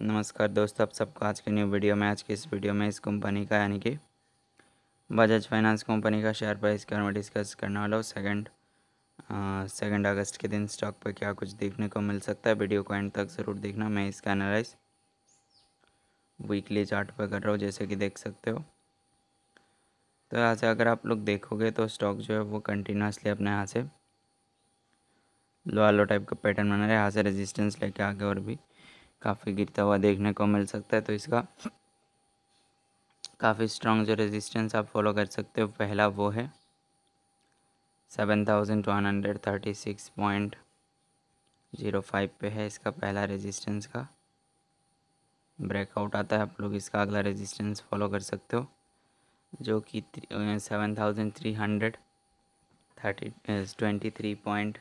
नमस्कार दोस्तों आप सबका आज के न्यू वीडियो में आज के इस वीडियो में इस कंपनी का यानी कि बजाज फाइनेंस कंपनी का शेयर प्राइस के बारे में डिस्कस करने वाला हूँ सेकंड सेकंड अगस्त के दिन स्टॉक पर क्या कुछ देखने को मिल सकता है वीडियो को एंड तक ज़रूर देखना मैं इसका एनालाइज वीकली चार्ट पर कर रहा हूँ जैसे कि देख सकते हो तो यहाँ से अगर आप लोग देखोगे तो स्टॉक जो है वो कंटिन्यूसली अपने यहाँ से लो आलो टाइप का पैटर्न बना रहा है यहाँ से रेजिस्टेंस लेके आगे और भी काफ़ी गिरता हुआ देखने को मिल सकता है तो इसका काफ़ी स्ट्रॉन्ग जो रेजिस्टेंस आप फॉलो कर सकते हो पहला वो है seven thousand one hundred thirty six point zero five पे है इसका पहला रेजिस्टेंस का ब्रेकआउट आता है आप लोग इसका अगला रेजिस्टेंस फॉलो कर सकते हो जो कि seven thousand three hundred thirty twenty three point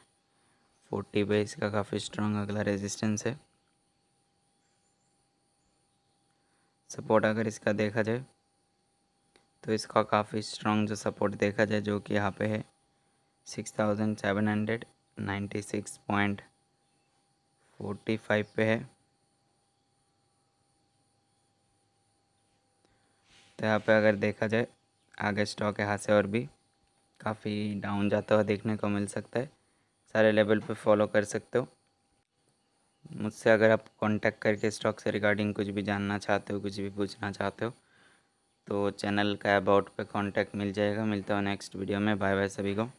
forty पे इसका काफ़ी स्ट्रॉन्ग अगला रेजिस्टेंस है सपोर्ट अगर इसका देखा जाए तो इसका काफ़ी स्ट्रॉन्ग जो सपोर्ट देखा जाए जो कि यहाँ पे है six thousand seven hundred ninety six point forty five पे है तो यहाँ पे अगर देखा जाए आगे स्टॉक यहाँ से और भी काफ़ी डाउन जाता हुआ देखने को मिल सकता है सारे लेवल पे फॉलो कर सकते हो मुझसे अगर आप कांटेक्ट करके स्टॉक से रिगार्डिंग कुछ भी जानना चाहते हो कुछ भी पूछना चाहते हो तो चैनल का अबाउट पे कांटेक्ट मिल जाएगा मिलता हूँ नेक्स्ट वीडियो में बाय बाय सभी को